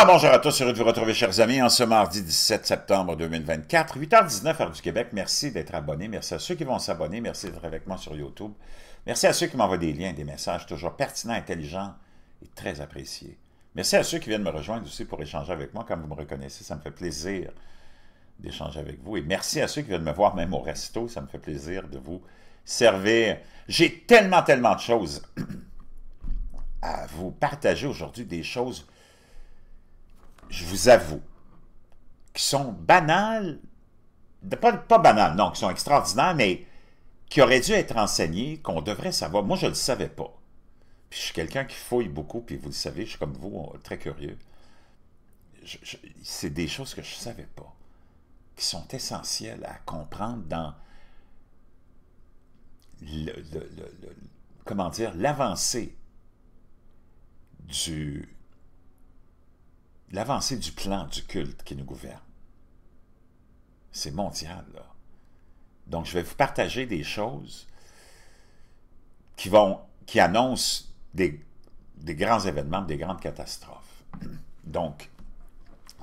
Ah, bonjour à tous, heureux de vous retrouver, chers amis, en ce mardi 17 septembre 2024, 8h19, heure du Québec. Merci d'être abonné, merci à ceux qui vont s'abonner, merci d'être avec moi sur YouTube. Merci à ceux qui m'envoient des liens, des messages toujours pertinents, intelligents et très appréciés. Merci à ceux qui viennent me rejoindre aussi pour échanger avec moi. Comme vous me reconnaissez, ça me fait plaisir d'échanger avec vous. Et merci à ceux qui viennent me voir même au resto, ça me fait plaisir de vous servir. J'ai tellement, tellement de choses à vous partager aujourd'hui, des choses je vous avoue, qui sont banales, pas, pas banales, non, qui sont extraordinaires, mais qui auraient dû être enseignées, qu'on devrait savoir. Moi, je ne le savais pas. je suis quelqu'un qui fouille beaucoup, puis vous le savez, je suis comme vous, euh, très curieux. C'est des choses que je ne savais pas, qui sont essentielles à comprendre dans le, comment dire, l'avancée du, l'avancée du plan du culte qui nous gouverne. C'est mondial, là. Donc, je vais vous partager des choses qui, vont, qui annoncent des, grands événements, des grandes catastrophes. Donc,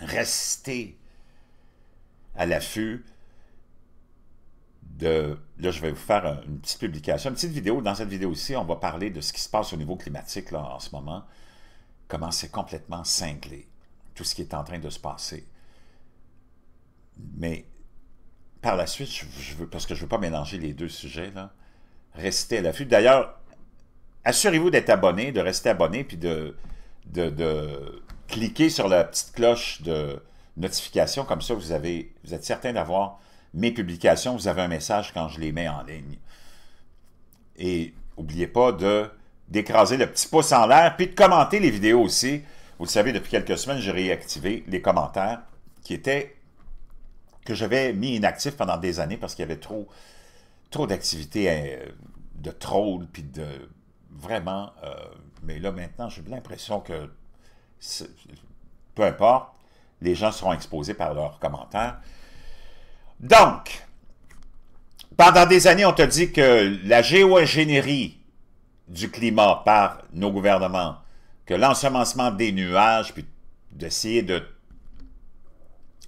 restez à l'affût de... Là, je vais vous faire une petite publication, une petite vidéo. Dans cette vidéo-ci, on va parler de ce qui se passe au niveau climatique là, en ce moment, comment c'est complètement cinglé tout ce qui est en train de se passer. Mais par la suite, parce que je ne veux pas mélanger les deux sujets, restez à l'affût. D'ailleurs, assurez-vous d'être abonné, de rester abonné, puis de, cliquer sur la petite cloche de notification. Comme ça, vous, avez, vous êtes certain d'avoir mes publications. Vous avez un message quand je les mets en ligne. Et n'oubliez pas de d'écraser le petit pouce en l'air, puis de commenter les vidéos aussi. Vous le savez, depuis quelques semaines, j'ai réactivé les commentaires qui étaient que j'avais mis inactifs pendant des années parce qu'il y avait trop, trop d'activités euh, de trolls, puis de... Vraiment, euh, mais là maintenant, j'ai l'impression que, peu importe, les gens seront exposés par leurs commentaires. Donc, pendant des années, on te dit que la géo-ingénierie du climat par nos gouvernements, que l'ensemencement des nuages, puis d'essayer de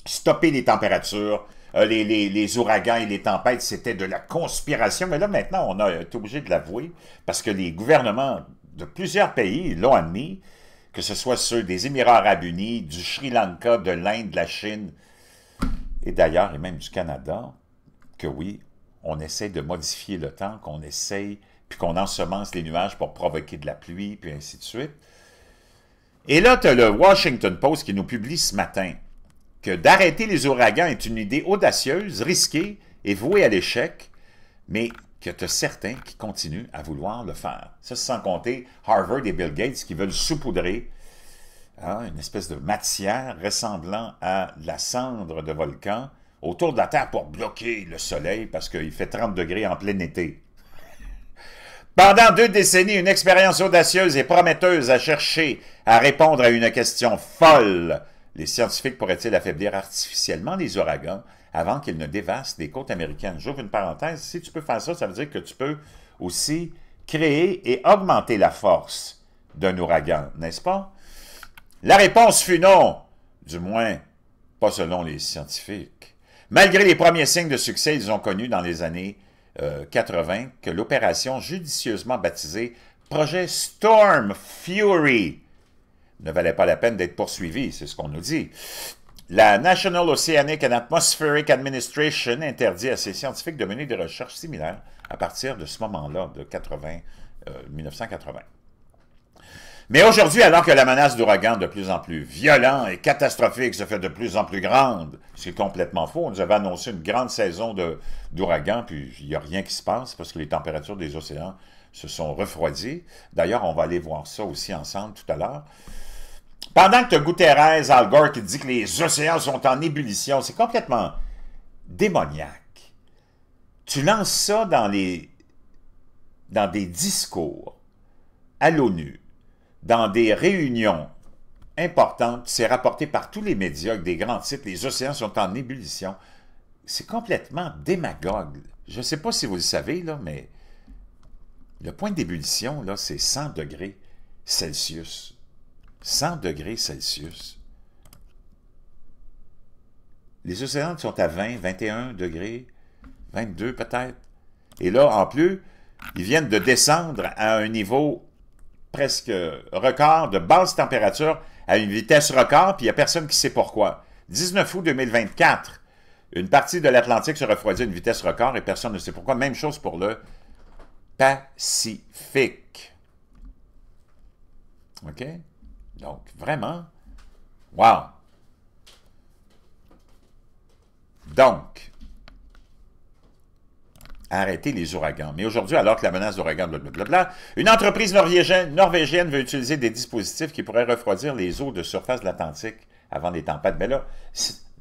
stopper les températures, euh, les, ouragans et les tempêtes, c'était de la conspiration. Mais là, maintenant, on a été obligé de l'avouer, parce que les gouvernements de plusieurs pays l'ont admis, que ce soit ceux des Émirats arabes unis, du Sri Lanka, de l'Inde, de la Chine, et d'ailleurs, et même du Canada, que oui, on essaie de modifier le temps, qu'on essaye, puis qu'on ensemence les nuages pour provoquer de la pluie, puis ainsi de suite. Et là, tu as le Washington Post qui nous publie ce matin que d'arrêter les ouragans est une idée audacieuse, risquée et vouée à l'échec, mais que tu as certains qui continuent à vouloir le faire. Ça, sans compter Harvard et Bill Gates qui veulent saupoudrer hein, une espèce de matière ressemblant à la cendre de volcan autour de la Terre pour bloquer le soleil parce qu'il fait 30 degrés en plein été. Pendant deux décennies, une expérience audacieuse et prometteuse a cherché à répondre à une question folle. Les scientifiques pourraient-ils affaiblir artificiellement les ouragans avant qu'ils ne dévastent des côtes américaines? J'ouvre une parenthèse. Si tu peux faire ça, ça veut dire que tu peux aussi créer et augmenter la force d'un ouragan, n'est-ce pas? La réponse fut non, du moins pas selon les scientifiques. Malgré les premiers signes de succès ils ont connus dans les années 80 que l'opération judicieusement baptisée Projet Storm Fury ne valait pas la peine d'être poursuivie, c'est ce qu'on nous dit. La National Oceanic and Atmospheric Administration interdit à ses scientifiques de mener des recherches similaires à partir de ce moment-là, de 80, 1980. Euh, mais aujourd'hui, alors que la menace d'ouragan de plus en plus violent et catastrophique se fait de plus en plus grande, c'est complètement faux. On nous avait annoncé une grande saison d'ouragan, puis il n'y a rien qui se passe parce que les températures des océans se sont refroidies. D'ailleurs, on va aller voir ça aussi ensemble tout à l'heure. Pendant que tu Guterres, Al Gore qui dit que les océans sont en ébullition, c'est complètement démoniaque. Tu lances ça dans, les, dans des discours à l'ONU, dans des réunions importantes, c'est rapporté par tous les médias que des grands titres, les océans sont en ébullition. C'est complètement démagogue. Je ne sais pas si vous le savez, là, mais le point d'ébullition, là, c'est 100 degrés Celsius. 100 degrés Celsius. Les océans sont à 20, 21 degrés, 22 peut-être. Et là, en plus, ils viennent de descendre à un niveau presque record de basse température à une vitesse record, puis il n'y a personne qui sait pourquoi. 19 août 2024, une partie de l'Atlantique se refroidit à une vitesse record et personne ne sait pourquoi. Même chose pour le Pacifique. OK? Donc, vraiment, wow! Donc, arrêter les ouragans. Mais aujourd'hui, alors que la menace d'ouragan, blablabla, une entreprise norvégienne, norvégienne veut utiliser des dispositifs qui pourraient refroidir les eaux de surface de l'Atlantique avant les tempêtes. Mais ben là,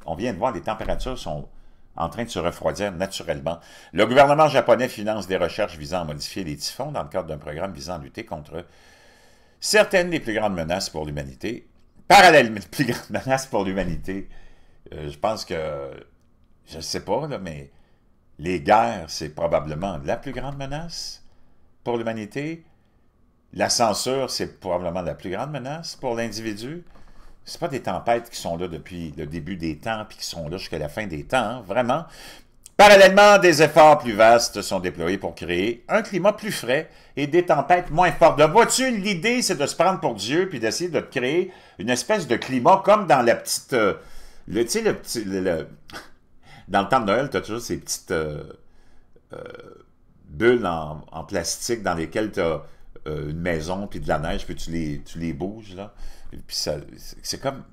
on vient de voir, les températures sont en train de se refroidir naturellement. Le gouvernement japonais finance des recherches visant à modifier les typhons dans le cadre d'un programme visant à lutter contre certaines des plus grandes menaces pour l'humanité. Parallèlement, les plus grandes menaces pour l'humanité, euh, je pense que, je ne sais pas, là, mais les guerres, c'est probablement la plus grande menace pour l'humanité. La censure, c'est probablement la plus grande menace pour l'individu. Ce pas des tempêtes qui sont là depuis le début des temps, puis qui sont là jusqu'à la fin des temps, hein, vraiment. Parallèlement, des efforts plus vastes sont déployés pour créer un climat plus frais et des tempêtes moins fortes. De vois l'idée, c'est de se prendre pour Dieu puis d'essayer de créer une espèce de climat comme dans la petite... Euh, le, tu sais, le petit... le, dans le temps de Noël, tu as toujours ces petites euh, euh, bulles en, plastique dans lesquelles tu as euh, une maison, puis de la neige, puis tu les, tu les bouges. Là. Puis c'est comme,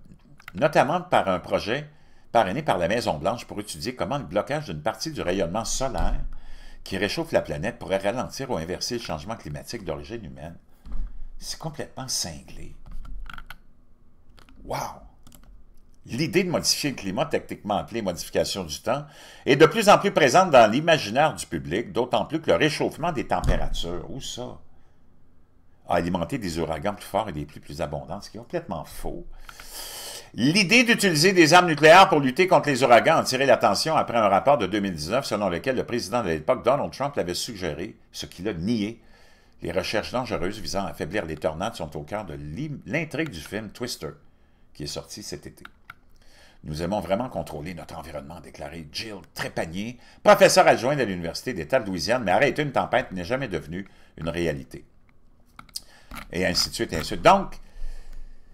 notamment par un projet parrainé par la Maison-Blanche pour étudier comment le blocage d'une partie du rayonnement solaire qui réchauffe la planète pourrait ralentir ou inverser le changement climatique d'origine humaine. C'est complètement cinglé. Waouh! l'idée de modifier le climat, techniquement appelée modification du temps, est de plus en plus présente dans l'imaginaire du public, d'autant plus que le réchauffement des températures, où ça, a alimenté des ouragans plus forts et des pluies plus abondantes, ce qui est complètement faux. L'idée d'utiliser des armes nucléaires pour lutter contre les ouragans a tiré l'attention après un rapport de 2019 selon lequel le président de l'époque, Donald Trump, l'avait suggéré, ce qu'il a nié. Les recherches dangereuses visant à affaiblir les tornades sont au cœur de l'intrigue du film Twister, qui est sorti cet été. Nous aimons vraiment contrôler notre environnement, déclarait déclaré Jill Trépanier, professeur adjoint à l'Université d'État de Louisiane, mais arrêter une tempête n'est jamais devenu une réalité. Et ainsi de suite, ainsi de suite. Donc,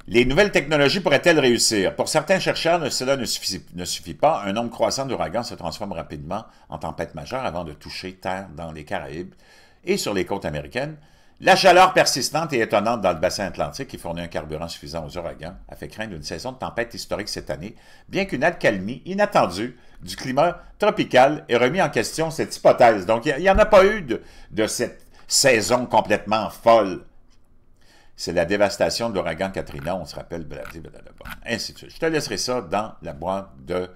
les nouvelles technologies pourraient-elles réussir? Pour certains chercheurs, cela ne suffit, ne suffit pas. Un nombre croissant d'ouragans se transforme rapidement en tempête majeure avant de toucher terre dans les Caraïbes et sur les côtes américaines. La chaleur persistante et étonnante dans le bassin atlantique qui fournit un carburant suffisant aux ouragans a fait craindre une saison de tempête historique cette année, bien qu'une alcalmie inattendue du climat tropical ait remis en question cette hypothèse. Donc, il n'y en a pas eu de, cette saison complètement folle. C'est la dévastation de l'ouragan Katrina, on se rappelle, blablabla, ainsi de suite. Je te laisserai ça dans la boîte de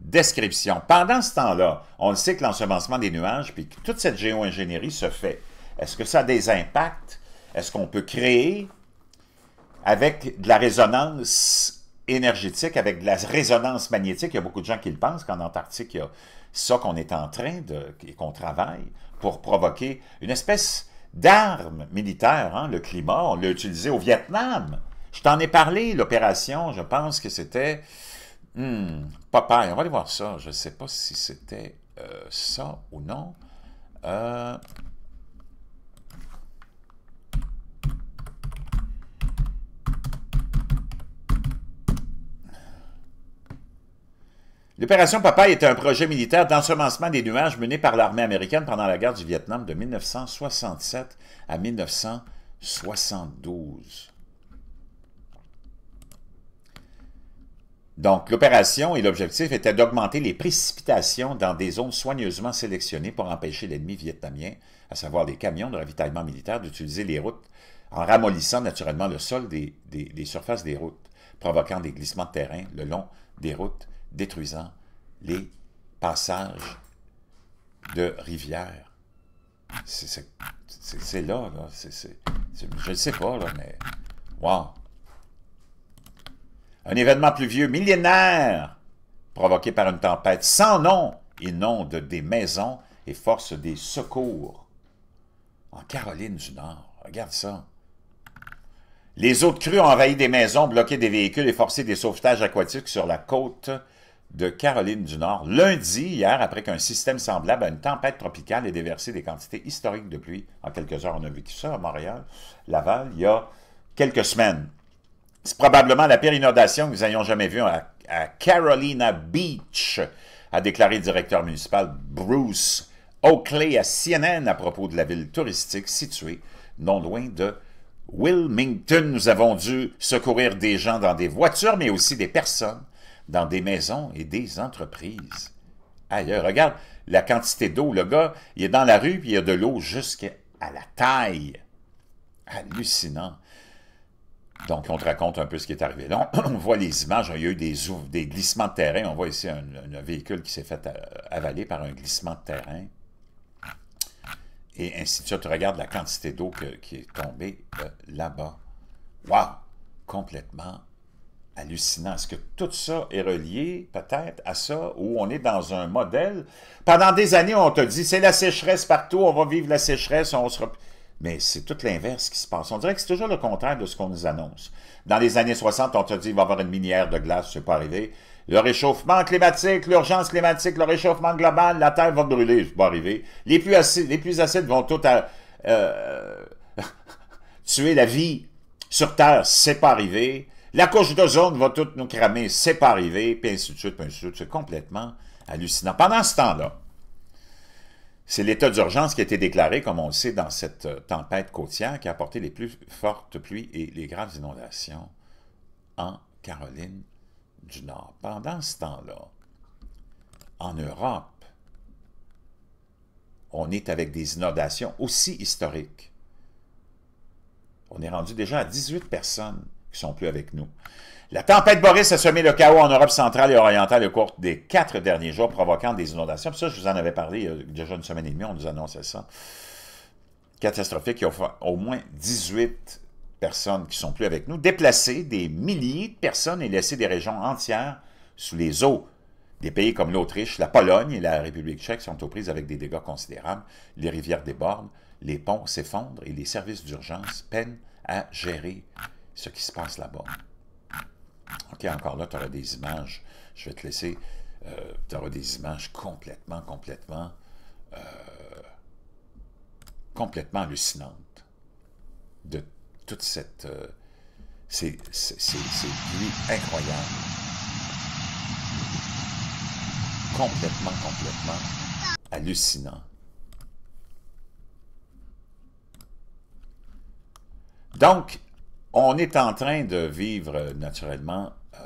description. Pendant ce temps-là, on le sait que l'ensemencement des nuages, puis toute cette géo-ingénierie se fait. Est-ce que ça a des impacts? Est-ce qu'on peut créer avec de la résonance énergétique, avec de la résonance magnétique? Il y a beaucoup de gens qui le pensent qu'en Antarctique, il y a ça qu'on est en train de, et qu'on travaille pour provoquer une espèce d'arme militaire. Hein, le climat, on l'a utilisé au Vietnam. Je t'en ai parlé, l'opération, je pense que c'était... Hmm, Papa. on va aller voir ça. Je ne sais pas si c'était euh, ça ou non. Euh, L'opération Papaye était un projet militaire d'ensemencement des nuages mené par l'armée américaine pendant la guerre du Vietnam de 1967 à 1972. Donc, l'opération et l'objectif étaient d'augmenter les précipitations dans des zones soigneusement sélectionnées pour empêcher l'ennemi vietnamien, à savoir les camions de ravitaillement militaire, d'utiliser les routes en ramollissant naturellement le sol des, des surfaces des routes, provoquant des glissements de terrain le long des routes détruisant les passages de rivières. C'est là, là. je ne sais pas, là, mais... Wow! Un événement pluvieux millénaire provoqué par une tempête sans nom inonde des maisons et force des secours. En Caroline du Nord, regarde ça. Les eaux de crue ont envahi des maisons, bloqué des véhicules et forcé des sauvetages aquatiques sur la côte de Caroline du Nord lundi, hier, après qu'un système semblable à une tempête tropicale ait déversé des quantités historiques de pluie. En quelques heures, on a vécu ça à Montréal, Laval, il y a quelques semaines. C'est probablement la pire inondation que nous ayons jamais vue à, à Carolina Beach, a déclaré le directeur municipal Bruce Oakley à CNN à propos de la ville touristique située non loin de Wilmington. Nous avons dû secourir des gens dans des voitures, mais aussi des personnes dans des maisons et des entreprises. ailleurs. regarde la quantité d'eau. Le gars, il est dans la rue, puis il y a de l'eau jusqu'à la taille. Hallucinant. Donc, on te raconte un peu ce qui est arrivé. Là, on voit les images. Il y a eu des, glissements de terrain. On voit ici un, véhicule qui s'est fait euh, avaler par un glissement de terrain. Et ainsi de suite. Regarde la quantité d'eau qui est tombée euh, là-bas. Wow! Complètement hallucinant. Est-ce que tout ça est relié peut-être à ça, où on est dans un modèle? Pendant des années, on te dit, c'est la sécheresse partout, on va vivre la sécheresse, on sera... Mais c'est tout l'inverse qui se passe. On dirait que c'est toujours le contraire de ce qu'on nous annonce. Dans les années 60, on te dit, il va y avoir une minière de glace, c'est pas arrivé. Le réchauffement climatique, l'urgence climatique, le réchauffement global, la Terre va brûler, c'est pas arrivé. Les plus acides, acides vont tout euh, tuer la vie sur Terre, c'est pas arrivé. La couche d'ozone va toute nous cramer, c'est pas arrivé, puis ainsi de suite, puis ainsi de suite. C'est complètement hallucinant. Pendant ce temps-là, c'est l'état d'urgence qui a été déclaré, comme on le sait, dans cette euh, tempête côtière qui a apporté les plus fortes pluies et les graves inondations en Caroline du Nord. Pendant ce temps-là, en Europe, on est avec des inondations aussi historiques. On est rendu déjà à 18 personnes sont plus avec nous. La tempête Boris a semé le chaos en Europe centrale et orientale au cours des quatre derniers jours, provoquant des inondations. ça, je vous en avais parlé il y a déjà une semaine et demie, on nous annonçait ça. Catastrophique, il y a au moins 18 personnes qui sont plus avec nous, Déplacées, des milliers de personnes et laisser des régions entières sous les eaux. Des pays comme l'Autriche, la Pologne et la République tchèque sont aux prises avec des dégâts considérables. Les rivières débordent, les ponts s'effondrent et les services d'urgence peinent à gérer ce qui se passe là-bas. OK, encore là, tu auras des images. Je vais te laisser. Euh, tu auras des images complètement, complètement, euh, complètement hallucinantes de toute cette. Euh, C'est incroyable. Complètement, complètement hallucinant. Donc, on est en train de vivre euh, naturellement euh,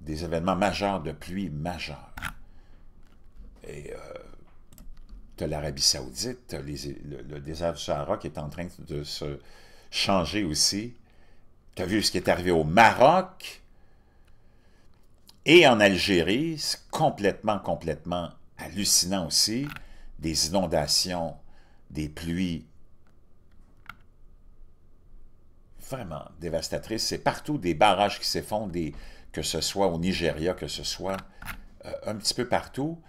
des événements majeurs de pluie majeure. Et euh, as l'Arabie Saoudite, le, le, désert du Sahara qui est en train de se changer aussi. Tu as vu ce qui est arrivé au Maroc et en Algérie, c'est complètement, complètement hallucinant aussi, des inondations, des pluies vraiment dévastatrice. C'est partout des barrages qui s'effondrent, que ce soit au Nigeria, que ce soit euh, un petit peu partout.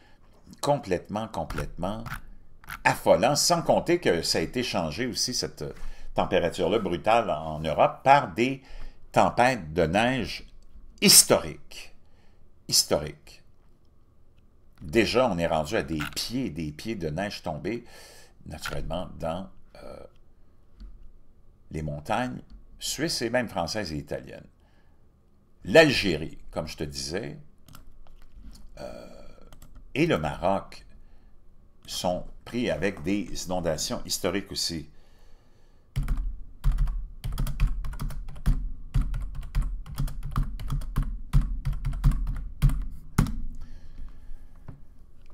Complètement, complètement affolant, sans compter que ça a été changé aussi, cette euh, température-là brutale en Europe, par des tempêtes de neige historiques. Historiques. Déjà, on est rendu à des pieds, des pieds de neige tombés, naturellement, dans euh, les montagnes suisse et même française et italienne. L'Algérie, comme je te disais, euh, et le Maroc sont pris avec des inondations historiques aussi.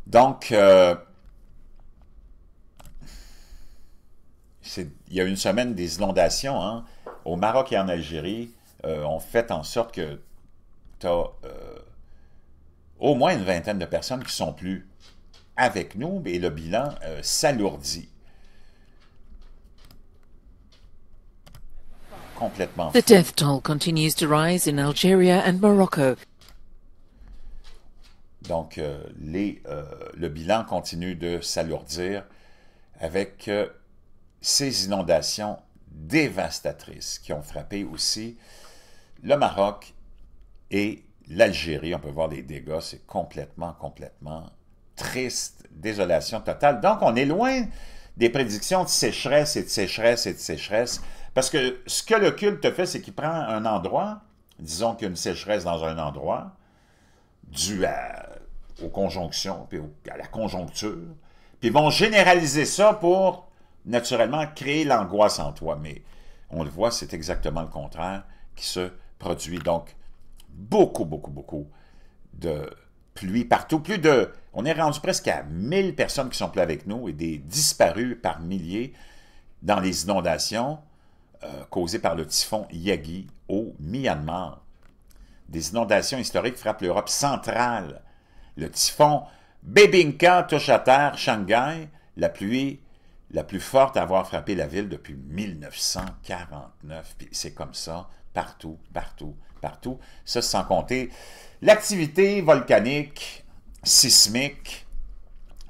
Donc, euh, il y a une semaine des inondations, hein, au Maroc et en Algérie, euh, on fait en sorte que tu as euh, au moins une vingtaine de personnes qui sont plus avec nous et le bilan euh, s'alourdit. Complètement. The death toll continues to rise in Algeria and Morocco. Donc, les, le bilan continue de s'alourdir avec ces inondations dévastatrices qui ont frappé aussi le Maroc et l'Algérie. On peut voir les dégâts, c'est complètement, complètement triste, désolation totale. Donc, on est loin des prédictions de sécheresse et de sécheresse et de sécheresse, parce que ce que le culte fait, c'est qu'il prend un endroit, disons qu'il y a une sécheresse dans un endroit, dû aux conjonctions, puis à la conjoncture, puis ils vont généraliser ça pour naturellement créer l'angoisse en toi. Mais on le voit, c'est exactement le contraire qui se produit. Donc, beaucoup, beaucoup, beaucoup de pluie partout. Plus de, on est rendu presque à 1000 personnes qui sont pleines avec nous et des disparus par milliers dans les inondations euh, causées par le typhon Yagi au Myanmar. Des inondations historiques frappent l'Europe centrale. Le typhon Bebinka touche à terre Shanghai. La pluie la plus forte à avoir frappé la ville depuis 1949. c'est comme ça, partout, partout, partout. Ça, sans compter l'activité volcanique, sismique.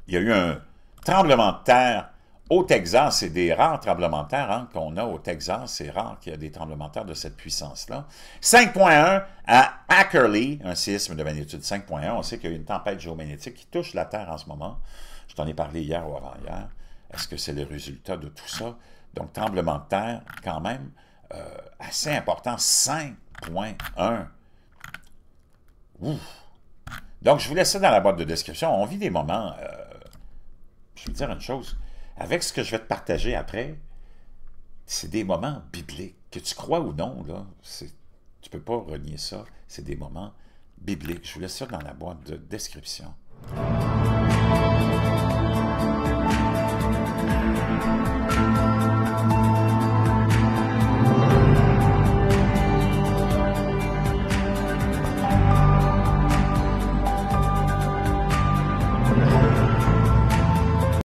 Il y a eu un tremblement de terre au Texas. C'est des rares tremblements de terre hein, qu'on a au Texas. C'est rare qu'il y ait des tremblements de terre de cette puissance-là. 5.1 à Ackerley, un séisme de magnitude 5.1. On sait qu'il y a une tempête géomagnétique qui touche la Terre en ce moment. Je t'en ai parlé hier ou avant-hier. Est-ce que c'est le résultat de tout ça? Donc, tremblement de terre, quand même, euh, assez important, 5.1. Ouf! Donc, je vous laisse ça dans la boîte de description. On vit des moments... Euh, je vais te dire une chose. Avec ce que je vais te partager après, c'est des moments bibliques. Que tu crois ou non, là, tu ne peux pas renier ça. C'est des moments bibliques. Je vous laisse ça dans la boîte de description.